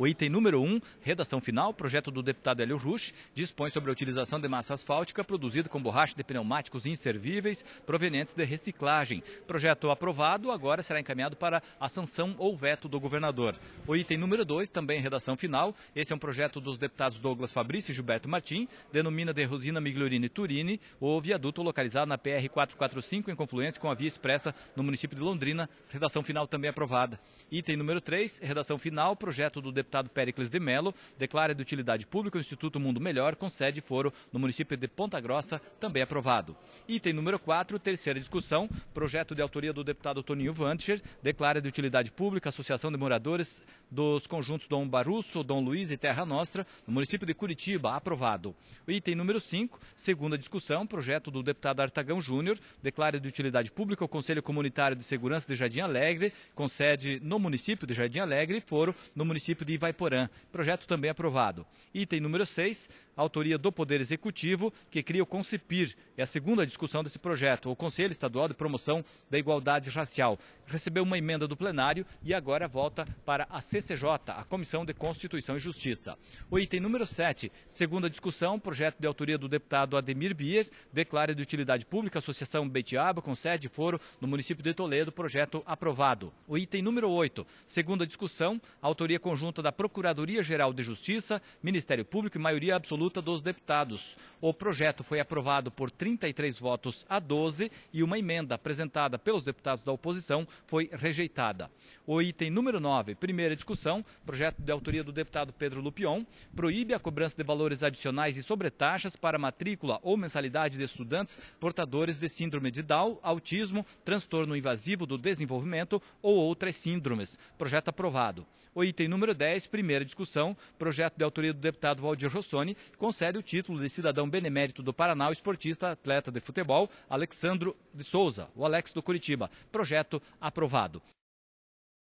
O item número 1, redação final, projeto do deputado Hélio Rush, dispõe sobre a utilização de massa asfáltica produzida com borracha de pneumáticos inservíveis provenientes de reciclagem. Projeto aprovado, agora será encaminhado para a sanção ou veto do governador. O item número 2, também redação final, esse é um projeto dos deputados Douglas Fabrício e Gilberto Martim, denomina de Rosina Migliorini Turini, o viaduto localizado na PR 445 em confluência com a via expressa no município de Londrina. Redação final também aprovada. Item número 3, redação final, projeto do deputado deputado Pericles de Melo, declara de utilidade pública o Instituto Mundo Melhor, com sede e foro no município de Ponta Grossa, também aprovado. Item número 4, terceira discussão, projeto de autoria do deputado Toninho Vantcher, declara de utilidade pública a Associação de Moradores dos Conjuntos Dom Baruço, Dom Luiz e Terra Nostra, no município de Curitiba, aprovado. Item número 5, segunda discussão, projeto do deputado Artagão Júnior, declara de utilidade pública o Conselho Comunitário de Segurança de Jardim Alegre, com sede no município de Jardim Alegre e foro no município de Ivaiporã. Projeto também aprovado. Item número 6, autoria do Poder Executivo, que cria o CONCIPIR. É a segunda discussão desse projeto. O Conselho Estadual de Promoção da Igualdade Racial recebeu uma emenda do plenário e agora volta para a CCJ, a Comissão de Constituição e Justiça. O item número 7, segunda discussão, projeto de autoria do deputado Ademir Bier, declara de utilidade pública Associação Betiaba, com sede e foro no município de Toledo, projeto aprovado. O item número 8, segunda discussão, autoria conjunta da Procuradoria-Geral de Justiça, Ministério Público e maioria absoluta dos deputados. O projeto foi aprovado por 33 votos a 12 e uma emenda apresentada pelos deputados da oposição foi rejeitada. O item número 9, primeira discussão, projeto de autoria do deputado Pedro Lupion, proíbe a cobrança de valores adicionais e sobretaxas para matrícula ou mensalidade de estudantes portadores de síndrome de Down, autismo, transtorno invasivo do desenvolvimento ou outras síndromes. Projeto aprovado. O item número 10 10, primeira discussão, projeto de autoria do deputado Valdir Rossoni, concede o título de cidadão benemérito do Paraná ao esportista atleta de futebol Alexandro de Souza, o Alex do Curitiba. Projeto aprovado.